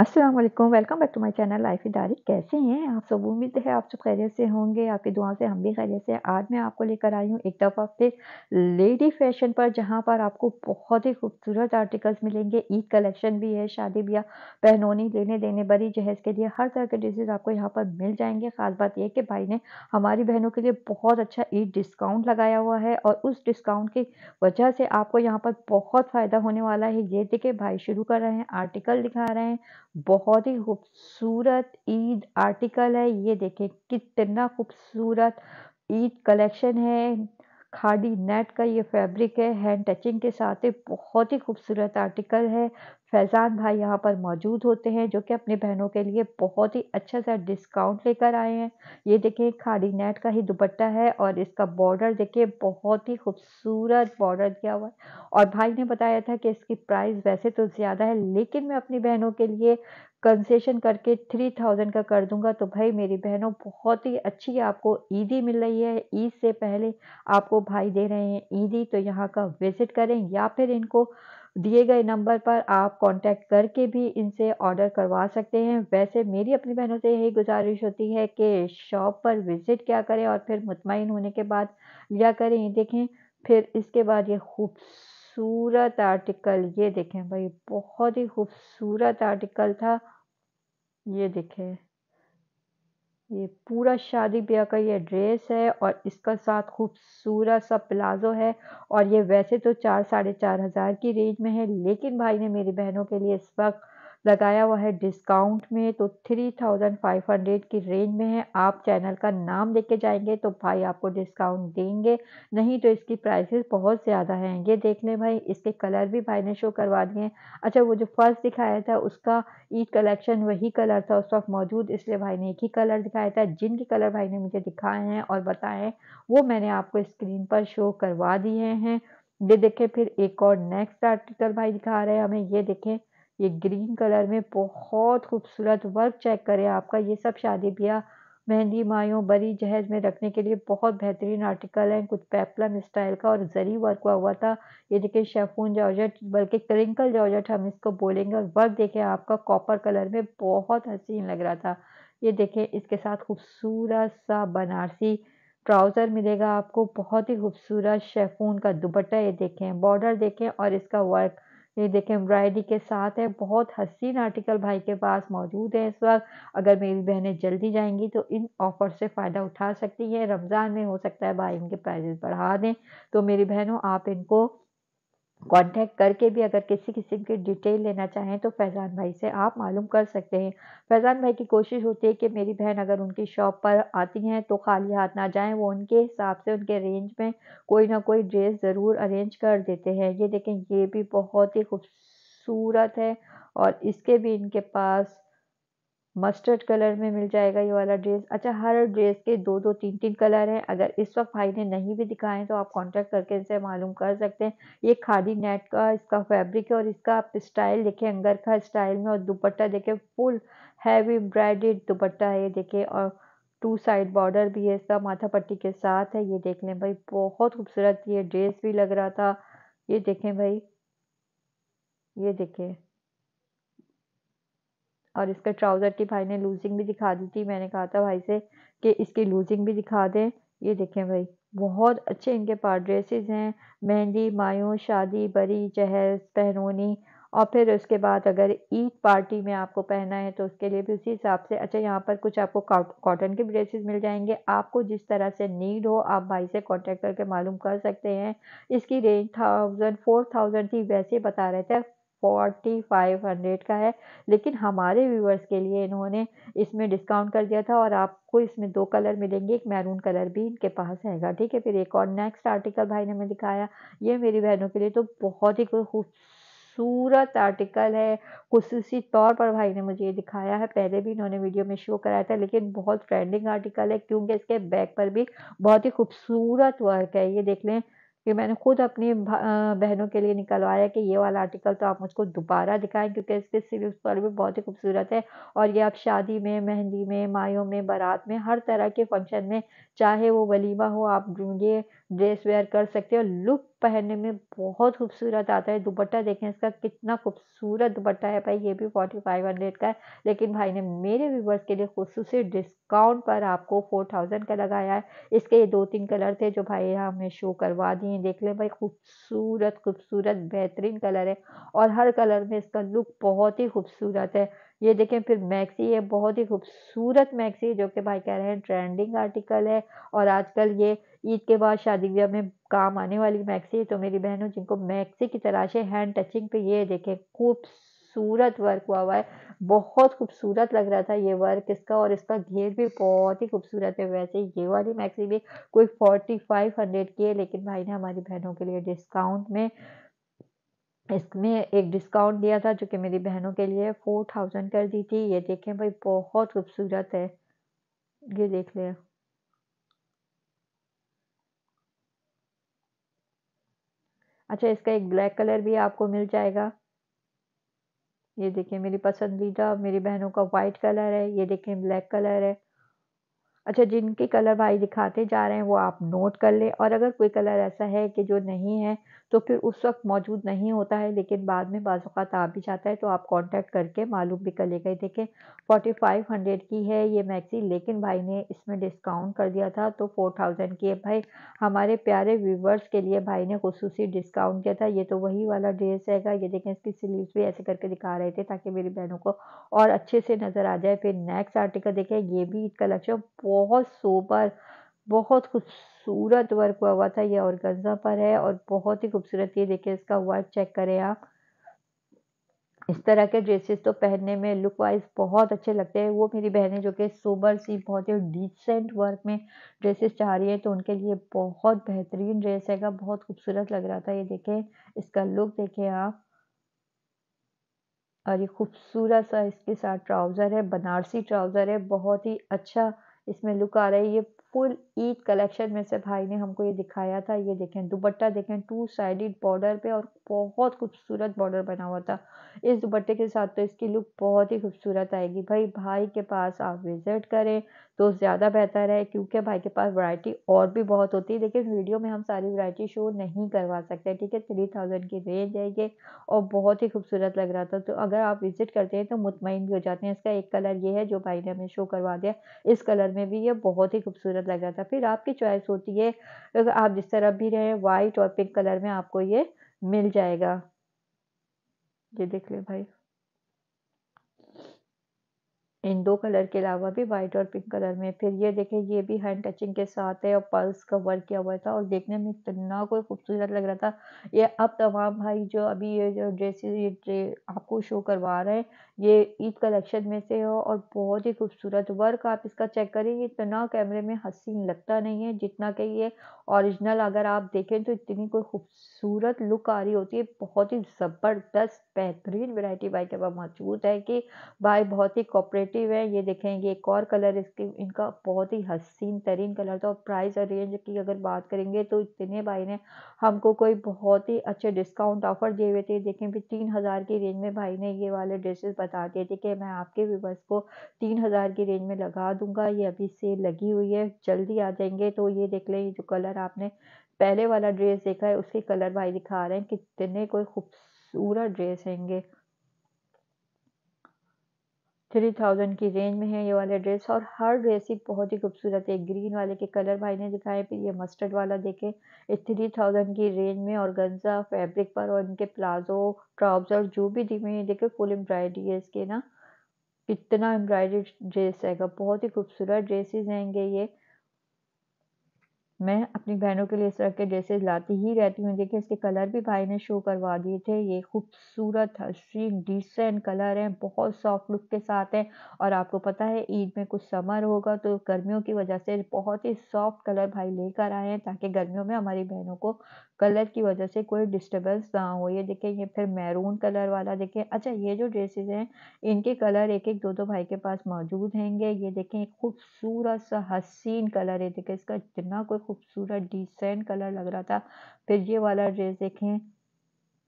अस्सलाम welcome back to my channel life diary कैसे हैं आप सब उम्मीद है आप सब खैरियत से होंगे आपकी दुआ से हम भी खैरियत से आज मैं आपको लेकर आई हूँ एक दफ़ा फिर लेडी फैशन पर जहाँ पर आपको बहुत ही खूबसूरत आर्टिकल्स मिलेंगे ईद कलेक्शन भी है शादी ब्याह पहनोनी लेने देने बड़ी जहेज़ के लिए हर तरह के ड्रेसेज आपको यहाँ पर मिल जाएंगे ख़ास बात यह कि भाई ने हमारी बहनों के लिए बहुत अच्छा ईद डिस्काउंट लगाया हुआ है और उस डिस्काउंट की वजह से आपको यहाँ पर बहुत फ़ायदा होने वाला है ये देखे भाई शुरू कर रहे हैं आर्टिकल दिखा रहे हैं बहुत ही खूबसूरत ईद आर्टिकल है ये देखें कितना खूबसूरत ईद कलेक्शन है खादी नेट का ये फैब्रिक है हैंड टचिंग के साथ ही बहुत ही खूबसूरत आर्टिकल है फैज़ान भाई यहाँ पर मौजूद होते हैं जो कि अपने बहनों के लिए बहुत ही अच्छा सा डिस्काउंट लेकर आए हैं ये देखें खाडी नेट का ही दुपट्टा है और इसका बॉर्डर देखिए बहुत ही खूबसूरत बॉर्डर दिया हुआ है और भाई ने बताया था कि इसकी प्राइस वैसे तो ज़्यादा है लेकिन मैं अपनी बहनों के लिए कंसेशन करके थ्री थाउजेंड का कर दूंगा तो भाई मेरी बहनों बहुत ही अच्छी आपको ईदी मिल रही है ईद से पहले आपको भाई दे रहे हैं ईदी तो यहाँ का विज़िट करें या फिर इनको दिए गए नंबर पर आप कांटेक्ट करके भी इनसे ऑर्डर करवा सकते हैं वैसे मेरी अपनी बहनों से यही गुजारिश होती है कि शॉप पर विज़िट क्या करें और फिर मुतमिन होने के बाद लिया करें देखें फिर इसके बाद ये खूब खूबसूरत आर्टिकल ये देखें भाई बहुत ही खूबसूरत आर्टिकल था ये देखें ये पूरा शादी ब्याह का ये ड्रेस है और इसका साथ खूबसूरत सा प्लाजो है और ये वैसे तो चार साढ़े चार हज़ार की रेंज में है लेकिन भाई ने मेरी बहनों के लिए इस वक्त लगाया हुआ है डिस्काउंट में तो थ्री थाउजेंड फाइव हंड्रेड की रेंज में है आप चैनल का नाम लेके जाएंगे तो भाई आपको डिस्काउंट देंगे नहीं तो इसकी प्राइसेस बहुत ज़्यादा हैं ये देख लें भाई इसके कलर भी भाई ने शो करवा दिए अच्छा वो जो फर्स्ट दिखाया था उसका ईद कलेक्शन वही कलर था उस वक्त मौजूद इसलिए भाई ने एक ही कलर दिखाया था जिनके कलर भाई ने मुझे दिखाए हैं और हैं वो मैंने आपको स्क्रीन पर शो करवा दिए हैं ये देखें फिर एक और नेक्स्ट आर्टिकल भाई दिखा रहे हैं हमें ये देखें ये ग्रीन कलर में बहुत खूबसूरत वर्क चेक करें आपका ये सब शादी ब्याह मेहंदी मायों बड़ी जहेज में रखने के लिए बहुत बेहतरीन आर्टिकल है कुछ पेपलम स्टाइल का और जरी वर्क हुआ हुआ था ये देखिए शेफून जॉर्जेट बल्कि क्रिंकल जॉर्जेट हम इसको बोलेंगे और वर्क देखें आपका कॉपर कलर में बहुत हसीन लग रहा था ये देखें इसके साथ खूबसूरत सा बनारसी ट्राउज़र मिलेगा आपको बहुत ही खूबसूरत शेफून का दुपट्टा ये देखें बॉर्डर देखें और इसका वर्क ये देखें एम्ब्रॉयडरी के साथ है बहुत हसीन आर्टिकल भाई के पास मौजूद है इस वक्त अगर मेरी बहनें जल्दी जाएंगी तो इन ऑफ़र से फ़ायदा उठा सकती हैं रमज़ान में हो सकता है भाई इनके प्राइजेस बढ़ा दें तो मेरी बहनों आप इनको कांटेक्ट करके भी अगर किसी किस्म की डिटेल लेना चाहें तो फैज़ान भाई से आप मालूम कर सकते हैं फैज़ान भाई की कोशिश होती है कि मेरी बहन अगर उनकी शॉप पर आती हैं तो खाली हाथ ना जाएं वो उनके हिसाब से उनके रेंज में कोई ना कोई ड्रेस ज़रूर अरेंज कर देते हैं ये देखें ये भी बहुत ही खूबसूरत है और इसके भी इनके पास मस्टर्ड कलर में मिल जाएगा ये वाला ड्रेस अच्छा हर ड्रेस के दो दो तीन तीन कलर हैं अगर इस वक्त भाई ने नहीं भी दिखाएं तो आप कांटेक्ट करके इनसे मालूम कर सकते हैं ये खादी नेट का इसका फैब्रिक है और इसका आप स्टाइल देखें अंगर का स्टाइल में और दुपट्टा देखें फुल हैवी एम्ब्रॉयडेड दुपट्टा है ये देखें और टू साइड बॉर्डर भी है इसका माथा पट्टी के साथ है ये देख लें भाई बहुत खूबसूरत ये ड्रेस भी लग रहा था ये देखें भाई ये देखें और इसका ट्राउज़र की भाई ने लूजिंग भी दिखा दी थी मैंने कहा था भाई से कि इसकी लूजिंग भी दिखा दें ये देखें भाई बहुत अच्छे इनके पास ड्रेसेस हैं मेहंदी मायों शादी बरी जहेज़ पहनोनी और फिर उसके बाद अगर ईद पार्टी में आपको पहना है तो उसके लिए भी उसी हिसाब से अच्छा यहाँ पर कुछ आपको कॉटन के ड्रेसेस मिल जाएंगे आपको जिस तरह से नीड हो आप भाई से कांटेक्ट करके मालूम कर सकते हैं इसकी रेंज थाउजेंड फोर थाउजेंड थी वैसे बता रहे थे फोर्टी फाइव हंड्रेड का है लेकिन हमारे व्यूअर्स के लिए इन्होंने इसमें डिस्काउंट कर दिया था और आपको इसमें दो कलर मिलेंगे एक मैरून कलर भी इनके पास हैगा ठीक है फिर एक और नेक्स्ट आर्टिकल भाई ने हमें दिखाया ये मेरी बहनों के लिए तो बहुत ही खूबसूरत आर्टिकल है खसूसी तौर पर भाई ने मुझे ये दिखाया है पहले भी इन्होंने वीडियो में शो कराया था लेकिन बहुत ट्रेंडिंग आर्टिकल है क्योंकि इसके बैक पर भी बहुत ही खूबसूरत वर्क है ये देख लें फिर मैंने खुद अपनी बहनों के लिए निकलवाया कि ये वाला आर्टिकल तो आप मुझको दोबारा दिखाएं क्योंकि इसके सिल्क पर भी बहुत ही खूबसूरत है और ये आप शादी में मेहंदी में मायों में बारात में हर तरह के फंक्शन में चाहे वो वलीमा हो आप ये ड्रेस वेयर कर सकते हो लुक पहनने में बहुत खूबसूरत आता है दुपट्टा देखें इसका कितना खूबसूरत दुपट्टा है भाई ये भी फोर्टी फाइव हंड्रेड का है लेकिन भाई ने मेरे व्यूवर्स के लिए खसूस डिस्काउंट पर आपको फोर थाउजेंड का लगाया है इसके ये दो तीन कलर थे जो भाई हमें शो करवा दिए देख लें भाई खूबसूरत खूबसूरत बेहतरीन कलर है और हर कलर में इसका लुक बहुत ही खूबसूरत है ये देखें फिर मैक्सी है बहुत ही खूबसूरत मैक्सी जो कि भाई कह रहे हैं ट्रेंडिंग आर्टिकल है और आजकल ये ईद के बाद शादी ब्याह में काम आने वाली मैक्सी तो मेरी बहनों जिनको मैक्सी की तलाश है हैंड टचिंग पे ये देखें खूबसूरत वर्क हुआ हुआ है बहुत खूबसूरत लग रहा था ये वर्क इसका और इसका घेर भी बहुत ही खूबसूरत है वैसे ये वाली मैक्सी भी कोई फोर्टी फाइव हंड्रेड की है लेकिन भाई ने हमारी बहनों के लिए डिस्काउंट में इसमें एक डिस्काउंट दिया था जो कि मेरी बहनों के लिए फोर थाउजेंड कर दी थी ये देखें भाई बहुत खूबसूरत है ये देख लें अच्छा इसका एक ब्लैक कलर भी आपको मिल जाएगा ये देखें मेरी पसंदीदा मेरी बहनों का वाइट कलर है ये देखें ब्लैक कलर है अच्छा जिनके कलर भाई दिखाते जा रहे हैं वो आप नोट कर लें और अगर कोई कलर ऐसा है कि जो नहीं है तो फिर उस वक्त मौजूद नहीं होता है लेकिन बाद में बाज़ात आ भी जाता है तो आप कांटेक्ट करके मालूम भी कर ले गए देखें फोर्टी फाइव हंड्रेड की है ये मैक्सी लेकिन भाई ने इसमें डिस्काउंट कर दिया था तो फोर थाउजेंड की है भाई हमारे प्यारे व्यूवर्स के लिए भाई ने खसूस डिस्काउंट किया था ये तो वही वाला ड्रेस रहेगा ये देखें इसकी स्लीव भी ऐसे करके दिखा रहे थे ताकि मेरी बहनों को और अच्छे से नज़र आ जाए फिर नेक्स्ट आर्टिकल देखें ये भी कलेक्शन बहुत सोबर बहुत कुछ खूबसूरत वर्क हुआ हुआ था ये ऑर्गेन्जा पर है और बहुत ही खूबसूरत ये देखिए इसका वर्क चेक करें आप इस तरह के ड्रेसेस तो पहनने में लुक वाइज बहुत अच्छे लगते हैं वो मेरी बहनें जो कि सोबर सी बहुत ही डिसेंट वर्क में ड्रेसेस चाह रही है तो उनके लिए बहुत बेहतरीन ड्रेस हैगा बहुत खूबसूरत लग रहा था ये देखें इसका लुक देखें आप और ये खूबसूरत सा इसके साथ ट्राउज़र है बनारसी ट्राउज़र है बहुत ही अच्छा इसमें लुक आ रहा है ये फुल ईट कलेक्शन में से भाई ने हमको ये दिखाया था ये देखें दुपट्टा देखें टू साइडेड बॉर्डर पे और बहुत खूबसूरत बॉर्डर बना हुआ था इस दुपट्टे के साथ तो इसकी लुक बहुत ही खूबसूरत आएगी भाई भाई के पास आप विज़िट करें तो ज़्यादा बेहतर है क्योंकि भाई के पास वैरायटी और भी बहुत होती है लेकिन वीडियो में हम सारी वैरायटी शो नहीं करवा सकते ठीक है थ्री थाउजेंड की रेंज है ये और बहुत ही खूबसूरत लग रहा था तो अगर आप विज़िट करते हैं तो मुतमिन भी हो जाते हैं इसका एक कलर ये है जो भाई ने हमें शो करवा दिया इस कलर में भी ये बहुत ही खूबसूरत लग रहा था फिर आपकी चॉइस होती है तो आप जिस तरफ भी रहें वाइट और पिंक कलर में आपको ये मिल जाएगा ये देख लें भाई इन दो कलर के अलावा भी वाइट और पिंक कलर में फिर ये देखें ये भी हैंड टचिंग के साथ है और पल्स का वर्क किया हुआ था और देखने में इतना कोई खूबसूरत लग रहा था ये अब तमाम भाई जो अभी ये जो ड्रेसेस ये ड्रे, आपको शो करवा रहे हैं ये ईद कलेक्शन में से हो और बहुत ही खूबसूरत वर्क आप इसका चेक करें ये इतना कैमरे में हसीन लगता नहीं है जितना कि ये ओरिजिनल अगर आप देखें तो इतनी कोई खूबसूरत लुक आ रही होती है बहुत ही ज़बरदस्त बेहतरीन वेराइटी भाई के मौजूद है कि भाई बहुत ही कॉपरेटिव कॉम्पिटिटिव है ये देखें ये एक और कलर इसकी इनका बहुत ही हसीन तरीन कलर था और प्राइस और रेंज की अगर बात करेंगे तो इतने भाई ने हमको कोई बहुत ही अच्छे डिस्काउंट ऑफर दिए हुए थे देखें भी तीन हज़ार की रेंज में भाई ने ये वाले ड्रेसेस बता दिए थे कि मैं आपके व्यूवर्स को तीन हज़ार की रेंज में लगा दूंगा ये अभी से लगी हुई है जल्दी आ जाएंगे तो ये देख लें जो कलर आपने पहले वाला ड्रेस देखा है उसके कलर भाई दिखा रहे हैं कितने कोई खूबसूरत ड्रेस हैंगे थ्री थाउजेंड की रेंज में है ये वाले ड्रेस और हर ड्रेस ही बहुत ही खूबसूरत है ग्रीन वाले के कलर भाई ने दिखाए फिर ये मस्टर्ड वाला देखे थ्री थाउजेंड की रेंज में और गंजा फैब्रिक पर और इनके प्लाजो ट्राउजर और जो भी दिखे ये देखे फुल एम्ब्रॉयडरी है इसके ना कितना एम्ब्रॉयडरी ड्रेस है बहुत ही खूबसूरत ड्रेसेस हैंगे ये मैं अपनी बहनों के लिए इस तरह के ड्रेसेस लाती ही रहती हूँ देखिए इसके कलर भी भाई ने शो करवा दिए थे ये खूबसूरत हसीन डिसेंट कलर हैं बहुत सॉफ्ट लुक के साथ हैं और आपको पता है ईद में कुछ समर होगा तो गर्मियों की वजह से बहुत ही सॉफ्ट कलर भाई लेकर आए हैं ताकि गर्मियों में हमारी बहनों को कलर की वजह से कोई डिस्टर्बेंस ना हो ये देखिए ये फिर मैरून कलर वाला देखिए अच्छा ये जो ड्रेसेस हैं इनके कलर एक एक दो दो भाई के पास मौजूद होंगे ये देखें खूबसूरत सा हसीन कलर है देखिए इसका इतना कोई खूबसूरत डिसेंट कलर लग रहा था फिर ये वाला ड्रेस देखें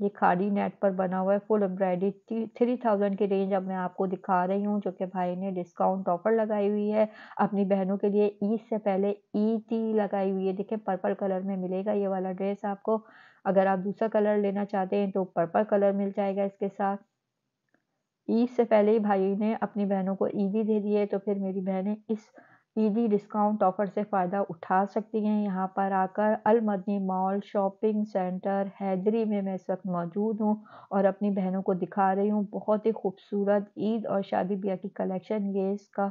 ये खाड़ी नेट पर बना हुआ है फुल एम्ब्रॉयडरी थ्री थाउजेंड की रेंज अब मैं आपको दिखा रही हूँ जो कि भाई ने डिस्काउंट ऑफर लगाई हुई है अपनी बहनों के लिए ईद से पहले ईद ही लगाई हुई है देखिए पर्पल कलर में मिलेगा ये वाला ड्रेस आपको अगर आप दूसरा कलर लेना चाहते हैं तो पर्पल कलर मिल जाएगा इसके साथ ईद से पहले ही भाई ने अपनी बहनों को ईदी दे दी है तो फिर मेरी बहनें इस ईदी डिस्काउंट ऑफर से फ़ायदा उठा सकती हैं यहाँ पर आकर Al Madani mall shopping centre Hyderi में मैं इस वक्त मौजूद हूँ और अपनी बहनों को दिखा रही हूँ बहुत ही खूबसूरत ईद और शादी ब्याह की कलेक्शन ये इसका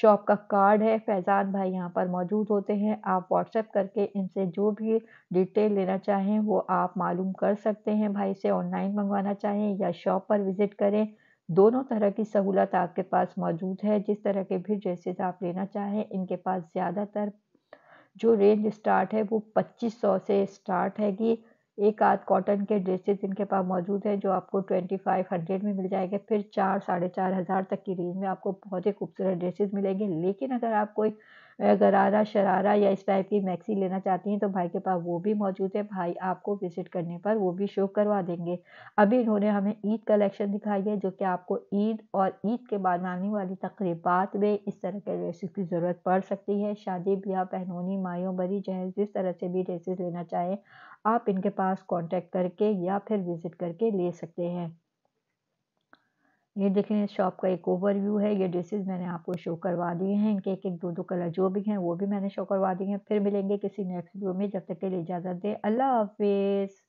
शॉप का कार्ड है फैज़ान भाई यहाँ पर मौजूद होते हैं आप व्हाट्सएप करके इनसे जो भी डिटेल लेना चाहें वो आप मालूम कर सकते हैं भाई से ऑनलाइन मंगवाना चाहें या शॉप पर विज़िट करें दोनों तरह की सहूलत आपके पास मौजूद है जिस तरह के भी ड्रेसेस आप लेना चाहें इनके पास ज़्यादातर जो रेंज स्टार्ट है वो 2500 से स्टार्ट हैगी एक आध कॉटन के ड्रेसेस इनके पास मौजूद है जो आपको 2500 में मिल जाएंगे फिर चार साढ़े चार हज़ार तक की रेंज में आपको बहुत ही खूबसूरत ड्रेसेस मिलेंगे लेकिन अगर आप कोई गरारा शरारा या इस टाइप की मैक्सी लेना चाहती हैं तो भाई के पास वो भी मौजूद है भाई आपको विज़िट करने पर वो भी शो करवा देंगे अभी इन्होंने हमें ईद कलेक्शन दिखाई है जो कि आपको ईद और ईद के बाद आने वाली तकरीबात में इस तरह के ड्रेसेस की ज़रूरत पड़ सकती है शादी ब्याह पहनोनी मायों बरी जहेज जिस तरह से भी ड्रेसेस लेना चाहें आप इनके पास कॉन्टेक्ट करके या फिर विज़िट करके ले सकते हैं ये देख लें इस शॉप का एक ओवरव्यू है ये ड्रेसेस मैंने आपको शो करवा दिए हैं इनके एक एक दो दो कलर जो भी हैं वो भी मैंने शो करवा दिए हैं फिर मिलेंगे किसी नेक्स्ट वीडियो में जब तक के लिए इजाज़त दें अल्लाह हाफिज़